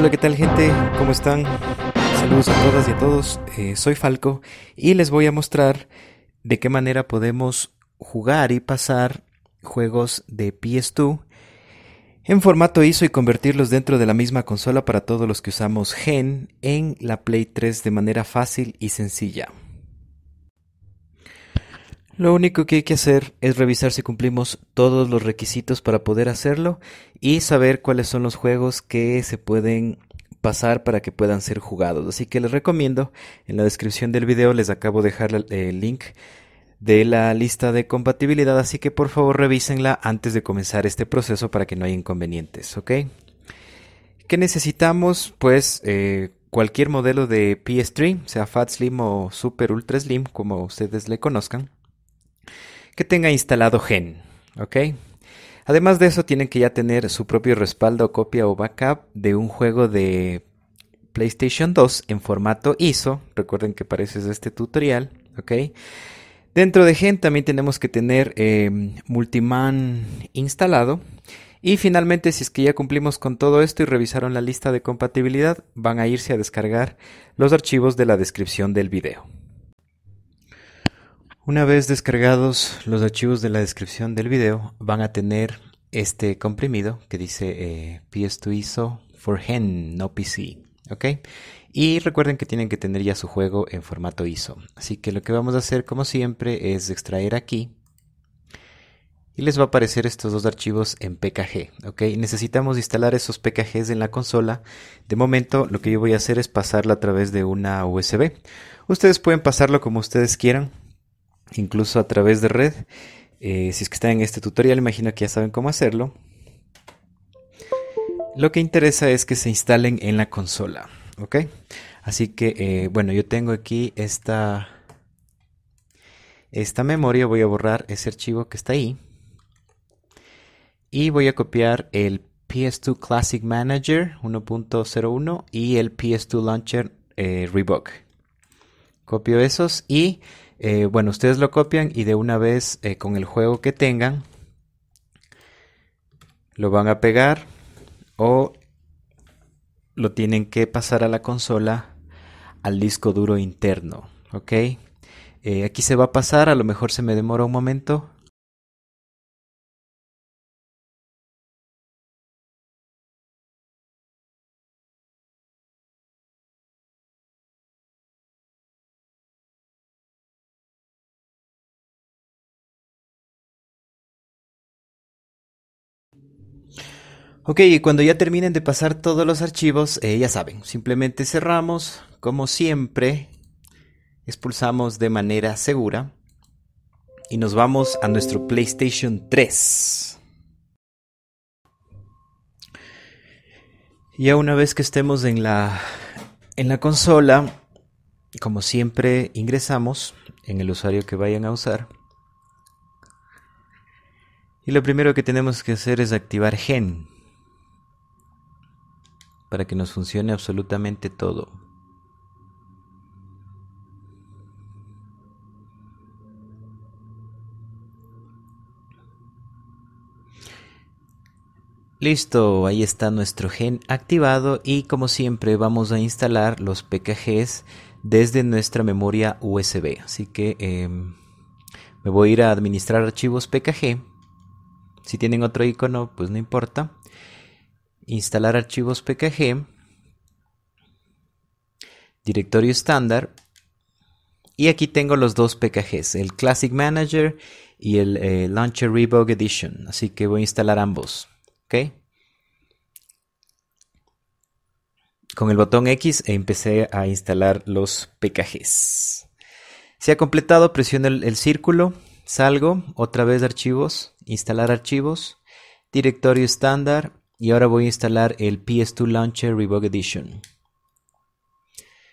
Hola, ¿qué tal gente? ¿Cómo están? Saludos a todas y a todos. Eh, soy Falco y les voy a mostrar de qué manera podemos jugar y pasar juegos de PS2 en formato ISO y convertirlos dentro de la misma consola para todos los que usamos Gen en la Play 3 de manera fácil y sencilla. Lo único que hay que hacer es revisar si cumplimos todos los requisitos para poder hacerlo y saber cuáles son los juegos que se pueden pasar para que puedan ser jugados. Así que les recomiendo, en la descripción del video les acabo de dejar el link de la lista de compatibilidad, así que por favor revísenla antes de comenzar este proceso para que no haya inconvenientes, ¿ok? ¿Qué necesitamos? Pues eh, cualquier modelo de PS3, sea Fat Slim o Super Ultra Slim, como ustedes le conozcan que tenga instalado Gen. ¿Ok? Además de eso, tienen que ya tener su propio respaldo, copia o backup de un juego de PlayStation 2 en formato ISO. Recuerden que parece este tutorial, ¿ok? Dentro de Gen también tenemos que tener em, Multiman instalado. Y finalmente, si es que ya cumplimos con todo esto y revisaron la lista de compatibilidad, van a irse a descargar los archivos de la descripción del video. Una vez descargados los archivos de la descripción del video, van a tener este comprimido que dice eh, PS2 ISO for HEN, no PC. Y recuerden que tienen que tener ya su juego en formato ISO. Así que lo que vamos a hacer, como siempre, es extraer aquí. Y les va a aparecer estos dos archivos en PKG. Necesitamos instalar esos PKGs en la consola. De momento, lo que yo voy a hacer es pasarla a través de una USB. Ustedes pueden pasarlo como ustedes quieran incluso a través de red. Eh, si es que están en este tutorial, imagino que ya saben cómo hacerlo. Lo que interesa es que se instalen en la consola, ¿ok? Así que, eh, bueno, yo tengo aquí esta, esta memoria, voy a borrar ese archivo que está ahí. Y voy a copiar el PS2 Classic Manager 1.01 y el PS2 Launcher eh, Copio esos y eh, bueno, ustedes lo copian y de una vez eh, con el juego que tengan lo van a pegar o lo tienen que pasar a la consola al disco duro interno. Ok, eh, aquí se va a pasar, a lo mejor se me demora un momento. Ok, y cuando ya terminen de pasar todos los archivos, eh, ya saben, simplemente cerramos, como siempre, expulsamos de manera segura y nos vamos a nuestro PlayStation 3. Ya una vez que estemos en la, en la consola, como siempre ingresamos en el usuario que vayan a usar. Y lo primero que tenemos que hacer es activar Gen, para que nos funcione absolutamente todo. Listo, ahí está nuestro gen activado y como siempre vamos a instalar los PKGs desde nuestra memoria USB. Así que em, me voy a ir a administrar archivos PKG. Si tienen otro icono, pues no importa instalar archivos pkg, directorio estándar, y aquí tengo los dos pkgs, el Classic Manager y el eh, Launcher Rebug Edition, así que voy a instalar ambos, ¿ok? Con el botón X empecé a instalar los pkgs. Se ha completado, presiono el círculo, salgo, otra vez archivos, instalar archivos, directorio estándar, y ahora voy a instalar el PS2 Launcher Revoked Edition.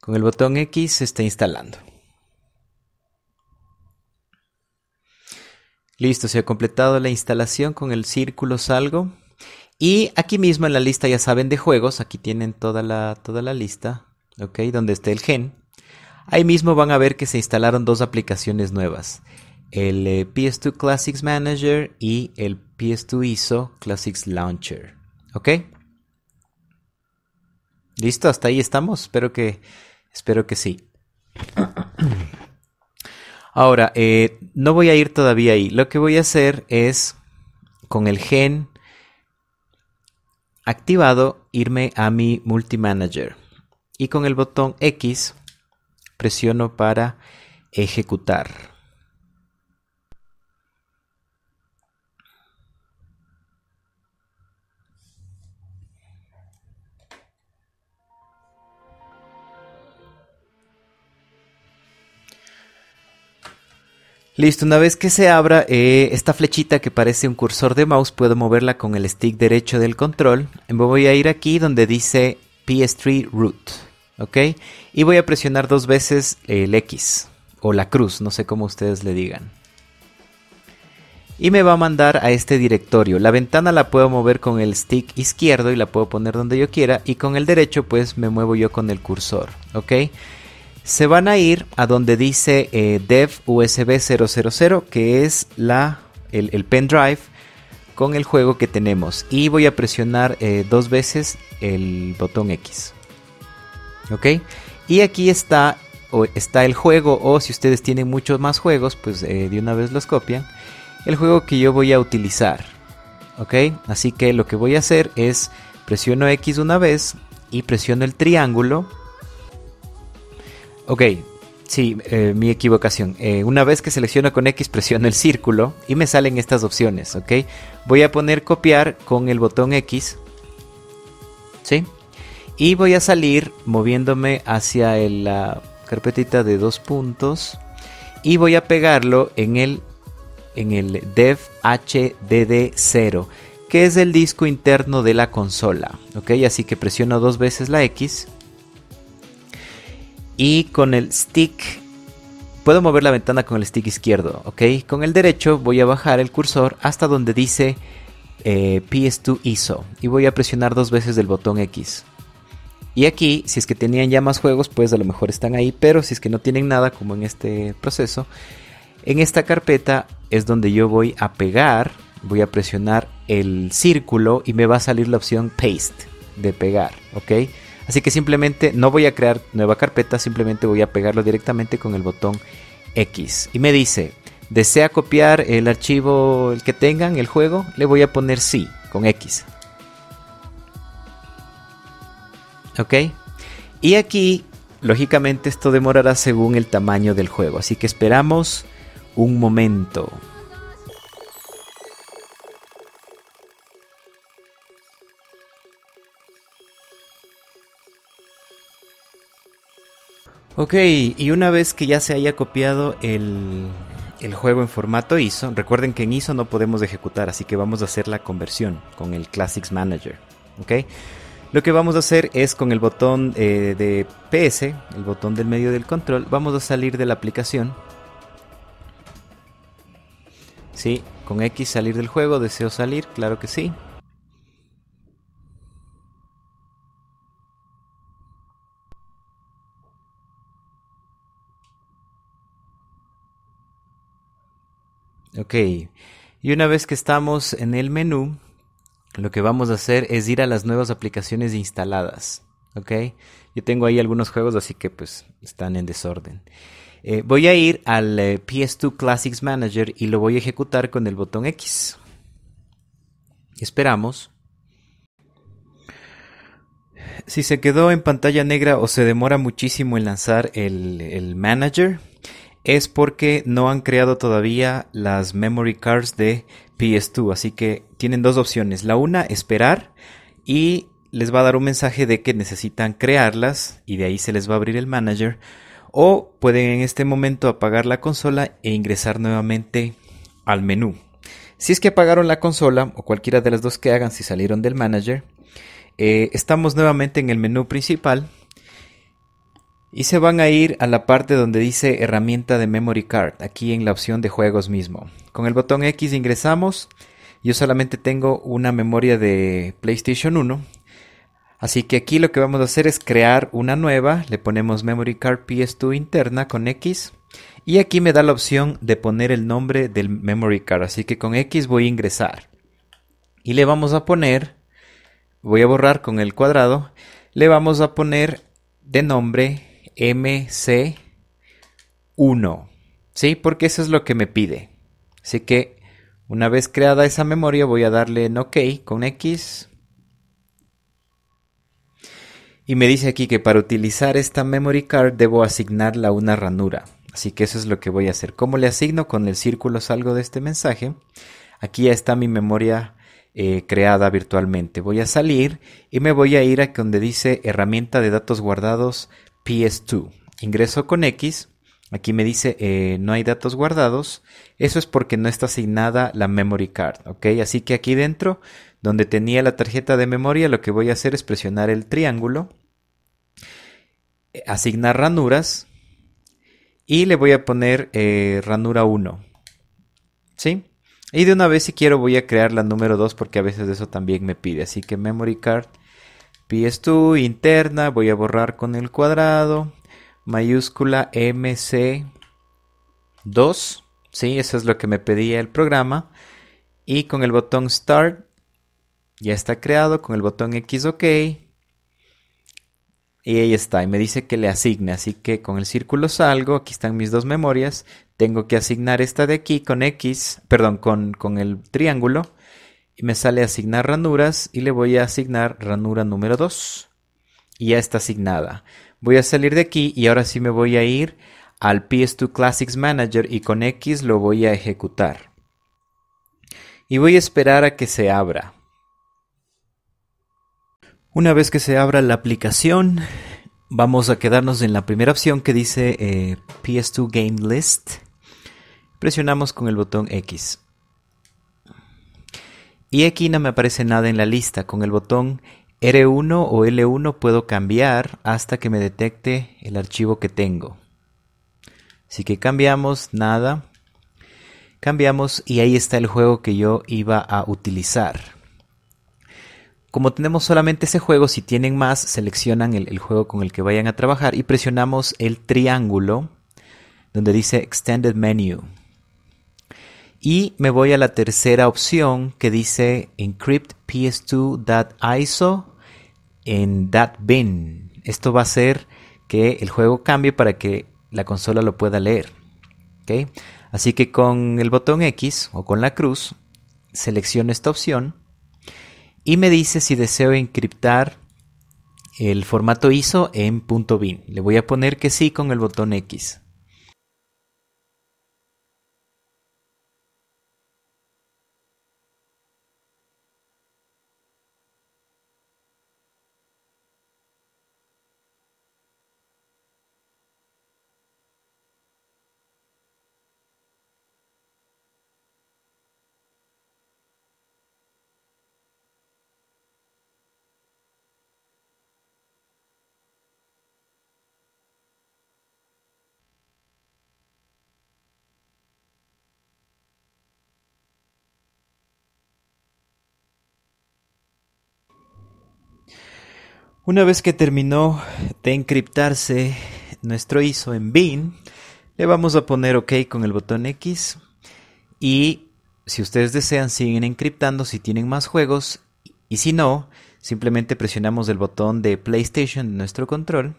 Con el botón X se está instalando. Listo, se ha completado la instalación con el círculo salgo. Y aquí mismo en la lista, ya saben, de juegos, aquí tienen toda la, toda la lista, ¿ok? Donde está el gen. Ahí mismo van a ver que se instalaron dos aplicaciones nuevas. El eh, PS2 Classics Manager y el PS2 ISO Classics Launcher. ¿Ok? Listo, hasta ahí estamos. Espero que, espero que sí. Ahora, eh, no voy a ir todavía ahí. Lo que voy a hacer es, con el gen activado, irme a mi multimanager. Y con el botón X presiono para ejecutar. Listo, una vez que se abra, eh, esta flechita que parece un cursor de mouse, puedo moverla con el stick derecho del control. voy a ir aquí donde dice PS3 root, ¿ok? Y voy a presionar dos veces el X o la cruz, no sé cómo ustedes le digan. Y me va a mandar a este directorio. La ventana la puedo mover con el stick izquierdo y la puedo poner donde yo quiera. Y con el derecho pues me muevo yo con el cursor, ¿ok? se van a ir a donde dice eh, dev usb 000, que es la, el, pendrive con el juego que tenemos. Y voy a presionar eh, dos veces el botón X. ¿Ok? Y aquí está, está el juego, o si ustedes tienen muchos más juegos, pues eh, de una vez los copian. El juego que yo voy a utilizar. ¿Ok? Así que lo que voy a hacer es presiono X una vez y presiono el triángulo Ok, sí, eh, mi equivocación. Eh, una vez que selecciono con X presiono el círculo y me salen estas opciones, ¿ok? Voy a poner copiar con el botón X. ¿Sí? Y voy a salir moviéndome hacia la carpetita de dos puntos. Y voy a pegarlo en el, en el dev HDD0, que es el disco interno de la consola. ¿Ok? Así que presiono dos veces la X y con el stick puedo mover la ventana con el stick izquierdo, ¿ok? Con el derecho voy a bajar el cursor hasta donde dice eh, PS2 ISO y voy a presionar dos veces el botón X. Y aquí, si es que tenían ya más juegos, pues a lo mejor están ahí, pero si es que no tienen nada, como en este proceso, en esta carpeta es donde yo voy a pegar, voy a presionar el círculo y me va a salir la opción paste de pegar, ¿ok? Así que simplemente no voy a crear nueva carpeta, simplemente voy a pegarlo directamente con el botón X. Y me dice, ¿desea copiar el archivo el que tengan, el juego? Le voy a poner sí, con X. ¿Ok? Y aquí, lógicamente, esto demorará según el tamaño del juego. Así que esperamos un momento. Ok, y una vez que ya se haya copiado el, juego en formato ISO, recuerden que en ISO no podemos ejecutar, así que vamos a hacer la conversión con el Classics Manager. ¿ok? Lo que vamos a hacer es con el botón eh, de PS, el botón del medio del control, vamos a salir de la aplicación. Sí, con X salir del juego, deseo salir, claro que sí. Ok, y una vez que estamos en el menú, lo que vamos a hacer es ir a las nuevas aplicaciones instaladas. Ok, yo tengo ahí algunos juegos, así que pues están en desorden. Eh, voy a ir al eh, PS2 Classics Manager y lo voy a ejecutar con el botón X. Esperamos. Si se quedó en pantalla negra o se demora muchísimo en lanzar el, el manager, es porque no han creado todavía las memory cards de PS2. Así que tienen dos opciones. La una, esperar y les va a dar un mensaje de que necesitan crearlas y de ahí se les va a abrir el manager. O pueden en este momento apagar la consola e ingresar nuevamente al menú. Si es que apagaron la consola o cualquiera de las dos que hagan si salieron del manager, eh, estamos nuevamente en el menú principal y se van a ir a la parte donde dice herramienta de memory card, aquí en la opción de juegos mismo. Con el botón X ingresamos. Yo solamente tengo una memoria de PlayStation 1. Así que aquí lo que vamos a hacer es crear una nueva. Le ponemos memory card PS2 interna con X. Y aquí me da la opción de poner el nombre del memory card. Así que con X voy a ingresar. Y le vamos a poner, voy a borrar con el cuadrado, le vamos a poner de nombre MC1. ¿Sí? Porque eso es lo que me pide. Así que una vez creada esa memoria voy a darle en OK con X. Y me dice aquí que para utilizar esta memory card debo asignarla a una ranura. Así que eso es lo que voy a hacer. ¿Cómo le asigno? Con el círculo salgo de este mensaje. Aquí ya está mi memoria eh, creada virtualmente. Voy a salir y me voy a ir a donde dice herramienta de datos guardados PS2. Ingreso con X. Aquí me dice eh, no hay datos guardados. Eso es porque no está asignada la memory card. ¿ok? Así que aquí dentro, donde tenía la tarjeta de memoria, lo que voy a hacer es presionar el triángulo, eh, asignar ranuras y le voy a poner eh, ranura 1. ¿Sí? Y de una vez si quiero voy a crear la número 2 porque a veces eso también me pide. Así que memory card es tú, interna, voy a borrar con el cuadrado, mayúscula MC2, ¿sí? Eso es lo que me pedía el programa. Y con el botón Start, ya está creado, con el botón X OK. Y ahí está, y me dice que le asigne, así que con el círculo salgo, aquí están mis dos memorias, tengo que asignar esta de aquí con X, perdón, con el triángulo me sale asignar ranuras y le voy a asignar ranura número 2 y ya está asignada. Voy a salir de aquí y ahora sí me voy a ir al PS2 Classics Manager y con X lo voy a ejecutar. Y voy a esperar a que se abra. Una vez que se abra la aplicación, vamos a quedarnos en la primera opción que dice eh, PS2 Game List. Presionamos con el botón X. Y aquí no me aparece nada en la lista. Con el botón R1 o L1 puedo cambiar hasta que me detecte el archivo que tengo. Así que cambiamos, nada. Cambiamos y ahí está el juego que yo iba a utilizar. Como tenemos solamente ese juego, si tienen más, seleccionan el, juego con el que vayan a trabajar y presionamos el triángulo donde dice Extended Menu. Y me voy a la tercera opción que dice encrypt ps2.iso en bin. Esto va a hacer que el juego cambie para que la consola lo pueda leer. Así que con el botón X o con la cruz selecciono esta opción y me dice si deseo encriptar el formato ISO en .bin. Le voy a poner que sí con el botón X. Una vez que terminó de encriptarse nuestro ISO en BIN, le vamos a poner OK con el botón X y si ustedes desean siguen encriptando si tienen más juegos y si no, simplemente presionamos el botón de PlayStation de nuestro control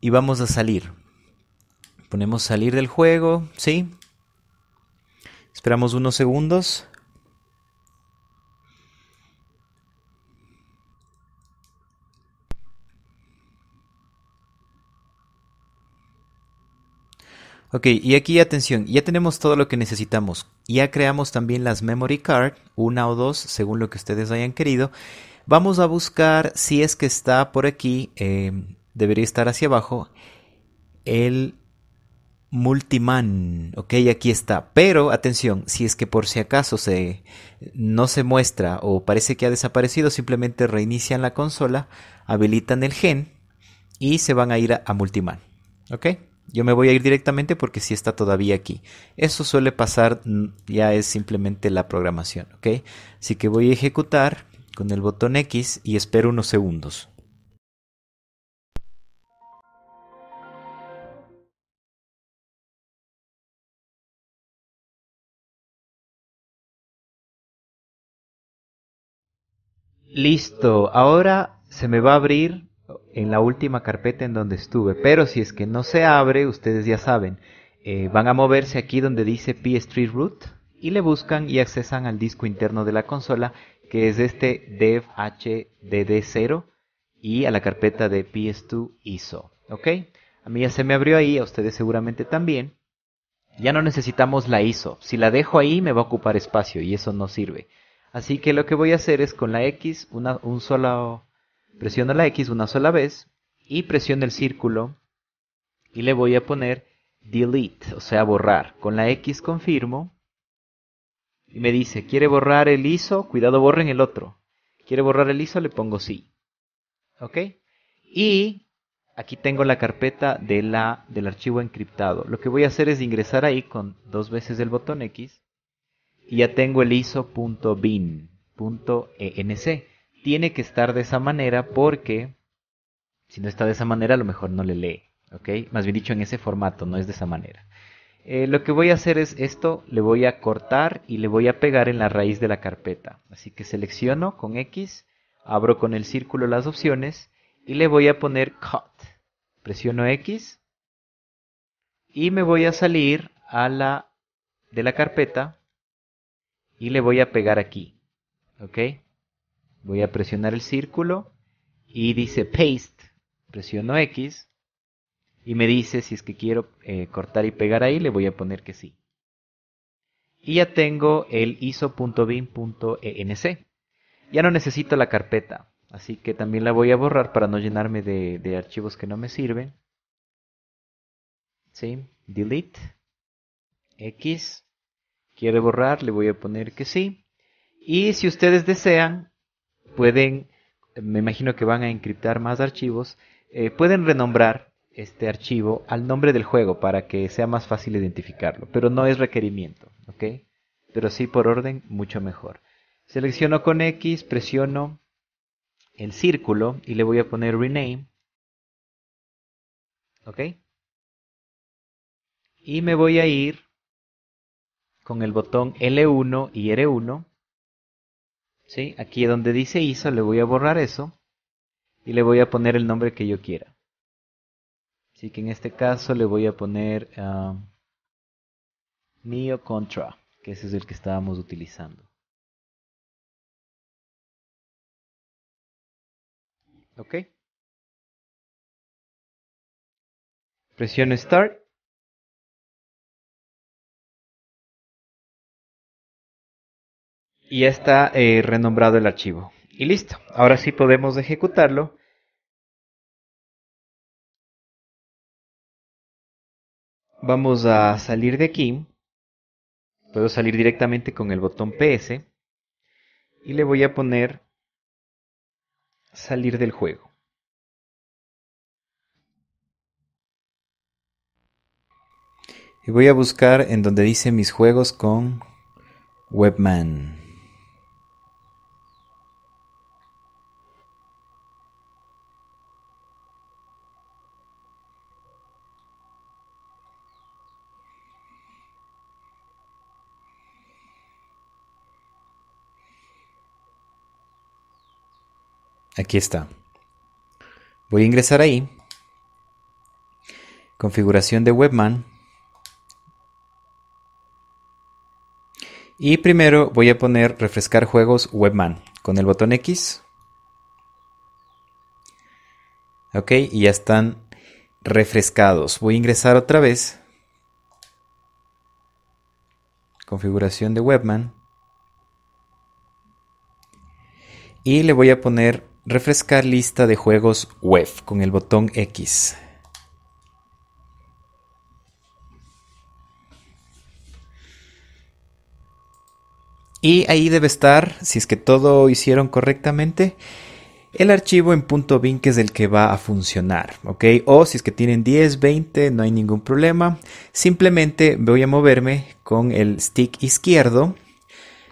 y vamos a salir. Ponemos salir del juego, ¿sí? Esperamos unos segundos. Ok, y aquí atención, ya tenemos todo lo que necesitamos. Ya creamos también las memory card, una o dos, según lo que ustedes hayan querido. Vamos a buscar, si es que está por aquí, em, debería estar hacia abajo, el Multiman, ok, aquí está. Pero atención, si es que por si acaso se, no se muestra o parece que ha desaparecido, simplemente reinician la consola, habilitan el gen y se van a ir a, a Multiman, ok yo me voy a ir directamente porque si sí está todavía aquí. Eso suele pasar, mm, ya es simplemente la programación, ¿ok? Así que voy a ejecutar con el botón X y espero unos segundos. Listo, ahora se me va a abrir en la última carpeta en donde estuve. Pero si es que no se abre, ustedes ya saben, eh, van a moverse aquí donde dice PS3 root y le buscan y accesan al disco interno de la consola, que es este dev hdd0 y a la carpeta de PS2 ISO. ¿Ok? A mí ya se me abrió ahí, a ustedes seguramente también. Ya no necesitamos la ISO. Si la dejo ahí me va a ocupar espacio y eso no sirve. Así que lo que voy a hacer es con la X un solo Presiono la X una sola vez y presiono el círculo y le voy a poner delete, o sea, borrar. Con la X confirmo y me dice, ¿quiere borrar el ISO? Cuidado, borren el otro. ¿Quiere borrar el ISO? Le pongo sí. ¿Ok? Y aquí tengo la carpeta de la, del archivo encriptado. Lo que voy a hacer es ingresar ahí con dos veces el botón X y ya tengo el ISO.bin.enc tiene que estar de esa manera porque si no está de esa manera a lo mejor no le lee, ¿ok? Más bien dicho en ese formato, no es de esa manera. Eh, lo que voy a hacer es esto, le voy a cortar y le voy a pegar en la raíz de la carpeta. Así que selecciono con X, abro con el círculo las opciones y le voy a poner Cut. Presiono X y me voy a salir a la de la carpeta y le voy a pegar aquí. ¿Ok? Voy a presionar el círculo y dice paste. Presiono X y me dice si es que quiero eh, cortar y pegar ahí, le voy a poner que sí. Y ya tengo el iso.bin.enc. E ya no necesito la carpeta, así que también la voy a borrar para no llenarme de, de archivos que no me sirven. ¿Sí? Delete. X. Quiere borrar, le voy a poner que sí. Y si ustedes desean, pueden, me imagino que van a encriptar más archivos, eh, pueden renombrar este archivo al nombre del juego para que sea más fácil identificarlo, pero no es requerimiento, ¿ok? Pero sí por orden, mucho mejor. Selecciono con X, presiono el círculo y le voy a poner rename, ¿ok? Y me voy a ir con el botón L1 y R1 ¿Sí? Aquí donde dice ISO le voy a borrar eso y le voy a poner el nombre que yo quiera. Así que en este caso le voy a poner NeoContra, ah, Contra, que ese es el que estábamos utilizando. ¿Ok? Presiono Start y ya está eh, renombrado el archivo. Y listo. Ahora sí podemos ejecutarlo. Vamos a salir de aquí. Puedo salir directamente con el botón PS. Y le voy a poner salir del juego. Y voy a buscar en donde dice mis juegos con Webman. Aquí está. Voy a ingresar ahí. Configuración de Webman. Y primero voy a poner refrescar juegos Webman con el botón X. Ok, y ya están refrescados. Voy a ingresar otra vez. Configuración de Webman. Y le voy a poner Refrescar lista de juegos web con el botón X. Y ahí debe estar, si es que todo hicieron correctamente, el archivo en punto .bin que es el que va a funcionar, ¿ok? O si es que tienen 10, 20, no hay ningún problema. Simplemente voy a moverme con el stick izquierdo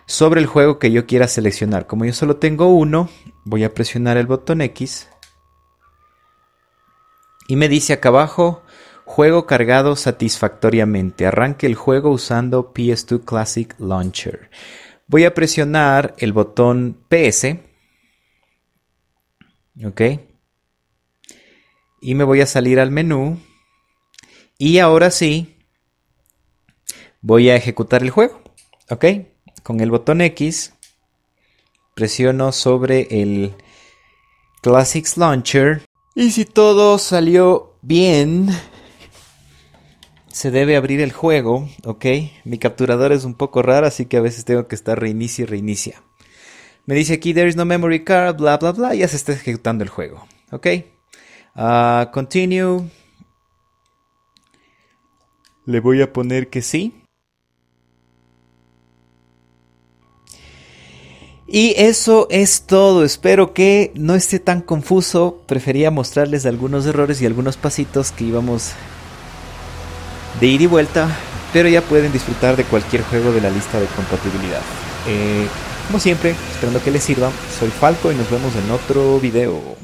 sobre el juego que yo quiera seleccionar. Como yo solo tengo uno, voy a presionar el botón X y me dice acá abajo juego cargado satisfactoriamente. Arranque el juego usando PS2 Classic Launcher. Voy a presionar el botón PS. Ok. Y me voy a salir al menú. Y ahora sí, voy a ejecutar el juego. Ok. Con el botón X presiono sobre el Classics Launcher. Y si todo salió bien, se debe abrir el juego, ¿ok? Mi capturador es un poco raro, así que a veces tengo que estar reinicia y reinicia. Me dice aquí, there is no memory card, bla, bla, bla, ya se está ejecutando el juego, ¿ok? Ah, continue. Le voy a poner que sí. Y eso es todo, espero que no esté tan confuso, prefería mostrarles algunos errores y algunos pasitos que íbamos de ir y vuelta, pero ya pueden disfrutar de cualquier juego de la lista de compatibilidad. Eh, como siempre, esperando que les sirva, soy Falco y nos vemos en otro video.